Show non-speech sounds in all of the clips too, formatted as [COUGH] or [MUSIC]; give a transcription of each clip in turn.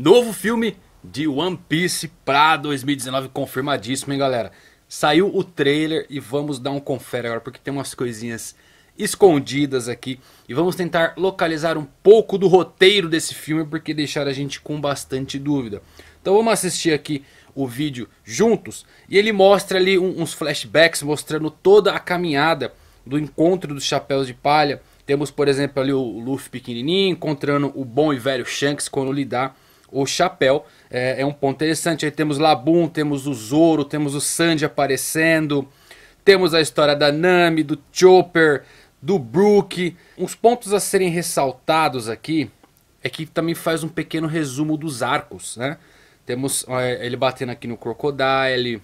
Novo filme de One Piece pra 2019, confirmadíssimo, hein, galera? Saiu o trailer e vamos dar um confere agora, porque tem umas coisinhas escondidas aqui. E vamos tentar localizar um pouco do roteiro desse filme, porque deixaram a gente com bastante dúvida. Então vamos assistir aqui o vídeo juntos. E ele mostra ali uns flashbacks, mostrando toda a caminhada do encontro dos Chapéus de Palha. Temos, por exemplo, ali o Luffy pequenininho encontrando o bom e velho Shanks quando lidar o chapéu. É, é, um ponto interessante. Aí temos Labum, temos o Zoro, temos o Sandy aparecendo, temos a história da Nami, do Chopper, do Brook. Uns pontos a serem ressaltados aqui é que também faz um pequeno resumo dos arcos, né? Temos é, ele batendo aqui no Crocodile,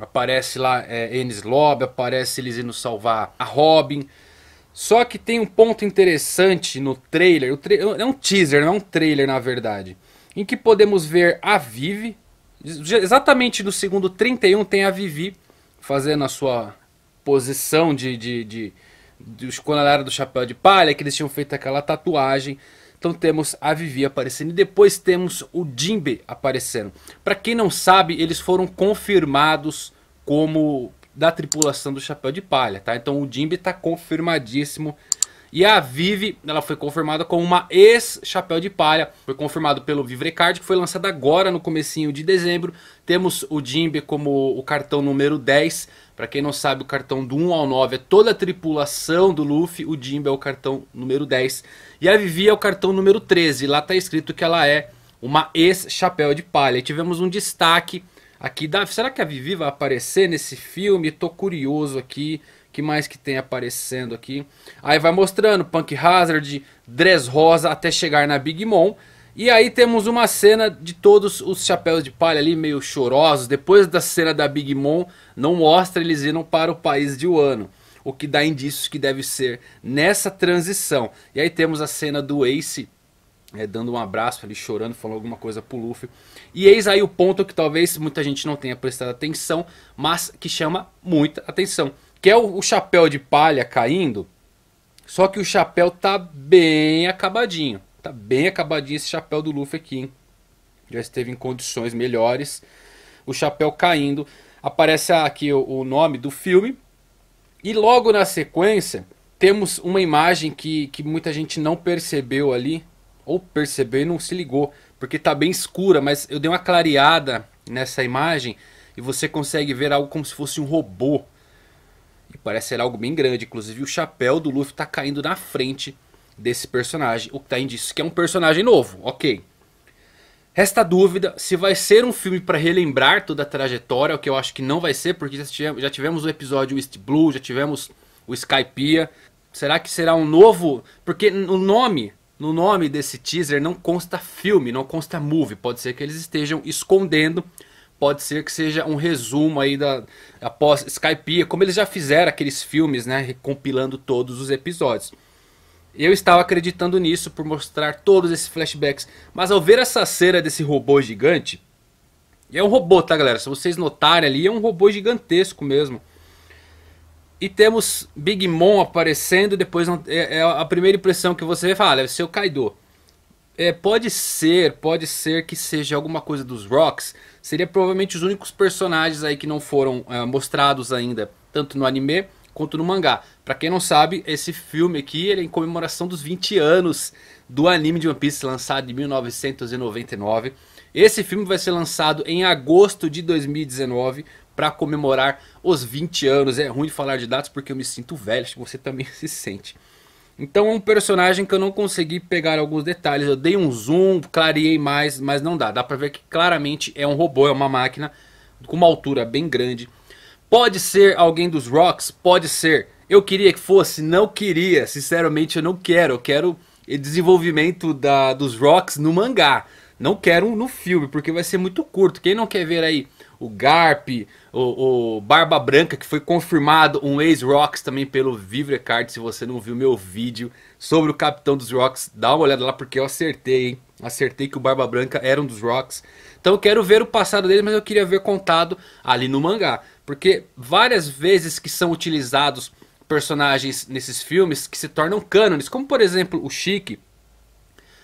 aparece lá é, Enes Lobby, aparece eles indo salvar a Robin. Só que tem um ponto interessante no trailer, tra é um teaser, não é um trailer na verdade em que podemos ver a Vivi, exatamente no segundo 31 tem a Vivi fazendo a sua posição de, de, de, de quando ela era do chapéu de palha, que eles tinham feito aquela tatuagem. Então temos a Vivi aparecendo e depois temos o Jimbe aparecendo. Para quem não sabe, eles foram confirmados como da tripulação do Chapéu de Palha, tá? Então o Jimbe está confirmadíssimo e a Vive, ela foi confirmada como uma ex-chapéu de palha. Foi confirmado pelo Vivrecard, que foi lançado agora no comecinho de dezembro. Temos o Jimbe como o cartão número 10. Para quem não sabe, o cartão do 1 ao 9 é toda a tripulação do Luffy. O Jimbe é o cartão número 10. E a Vivi é o cartão número 13. Lá está escrito que ela é uma ex-chapéu de palha. E tivemos um destaque aqui da... Será que a Vivi vai aparecer nesse filme? Tô curioso aqui que mais que tem aparecendo aqui? Aí vai mostrando Punk Hazard, Dress Rosa até chegar na Big Mom. E aí temos uma cena de todos os chapéus de palha ali meio chorosos. Depois da cena da Big Mom, não mostra eles indo para o país de Wano. O que dá indícios que deve ser nessa transição. E aí temos a cena do Ace é, dando um abraço ali, chorando, falando alguma coisa pro Luffy. E eis aí o ponto que talvez muita gente não tenha prestado atenção, mas que chama muita atenção que é o, o chapéu de palha caindo, só que o chapéu tá bem acabadinho. Tá bem acabadinho esse chapéu do Luffy aqui, hein? Já esteve em condições melhores. O chapéu caindo. Aparece aqui o, o nome do filme. E logo na sequência, temos uma imagem que, que muita gente não percebeu ali. Ou percebeu e não se ligou. Porque tá bem escura, mas eu dei uma clareada nessa imagem. E você consegue ver algo como se fosse um robô e parece ser algo bem grande. Inclusive, o chapéu do Luffy tá caindo na frente desse personagem. O que tá indício que é um personagem novo, ok. Resta dúvida se vai ser um filme para relembrar toda a trajetória, o que eu acho que não vai ser, porque já tivemos o episódio East Blue, já tivemos o Skypiea. Será que será um novo? Porque no nome, no nome desse teaser não consta filme, não consta movie. Pode ser que eles estejam escondendo pode ser que seja um resumo aí da após Skype, como eles já fizeram aqueles filmes, né, compilando todos os episódios. Eu estava acreditando nisso por mostrar todos esses flashbacks, mas ao ver essa cera desse robô gigante, e é um robô, tá, galera? Se vocês notarem ali, é um robô gigantesco mesmo. E temos Big Mom aparecendo, depois é, é a primeira impressão que você vê, fala, ah, deve ser o Kaido. É, pode ser, pode ser que seja alguma coisa dos Rocks. Seria provavelmente os únicos personagens aí que não foram é, mostrados ainda, tanto no anime quanto no mangá. Para quem não sabe, esse filme aqui ele é em comemoração dos 20 anos do anime de One Piece, lançado em 1999. Esse filme vai ser lançado em agosto de 2019 para comemorar os 20 anos. É ruim de falar de datas porque eu me sinto velho, acho que você também [LAUGHS] se sente. Então é um personagem que eu não consegui pegar alguns detalhes. Eu dei um zoom, clareei mais, mas não dá. Dá pra ver que claramente é um robô, é uma máquina com uma altura bem grande. Pode ser alguém dos Rocks? Pode ser. Eu queria que fosse? Não queria. Sinceramente eu não quero. Eu quero desenvolvimento da, dos Rocks no mangá. Não quero um no filme, porque vai ser muito curto. Quem não quer ver aí o Garp, o, o Barba Branca, que foi confirmado, um ex-Rocks também pelo Vivrecard. Se você não viu meu vídeo sobre o Capitão dos Rocks, dá uma olhada lá, porque eu acertei, hein? Acertei que o Barba Branca era um dos Rocks. Então eu quero ver o passado dele, mas eu queria ver contado ali no mangá. Porque várias vezes que são utilizados personagens nesses filmes que se tornam cânones, como por exemplo o Chique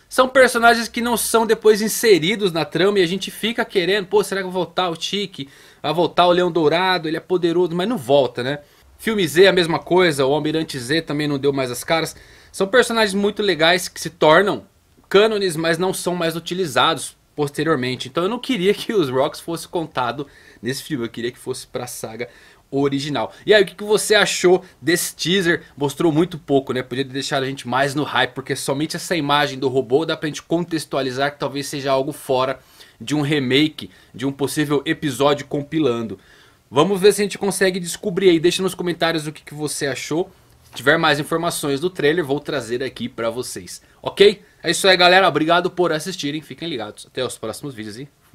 são personagens que não são depois inseridos na trama e a gente fica querendo, pô, será que vai voltar o Tiki Vai voltar o Leão Dourado? Ele é poderoso, mas não volta, né? Filme Z é a mesma coisa, o Almirante Z também não deu mais as caras. São personagens muito legais que se tornam cânones, mas não são mais utilizados posteriormente. Então eu não queria que os Rocks fosse contado nesse filme, eu queria que fosse pra saga original. E aí, o que, que você achou desse teaser? Mostrou muito pouco, né? Podia deixar a gente mais no hype, porque somente essa imagem do robô dá pra gente contextualizar que talvez seja algo fora de um remake, de um possível episódio compilando. Vamos ver se a gente consegue descobrir aí. Deixa nos comentários o que, que você achou. Se tiver mais informações do trailer, vou trazer aqui pra vocês. Ok? É isso aí, galera. Obrigado por assistirem. Fiquem ligados. Até os próximos vídeos e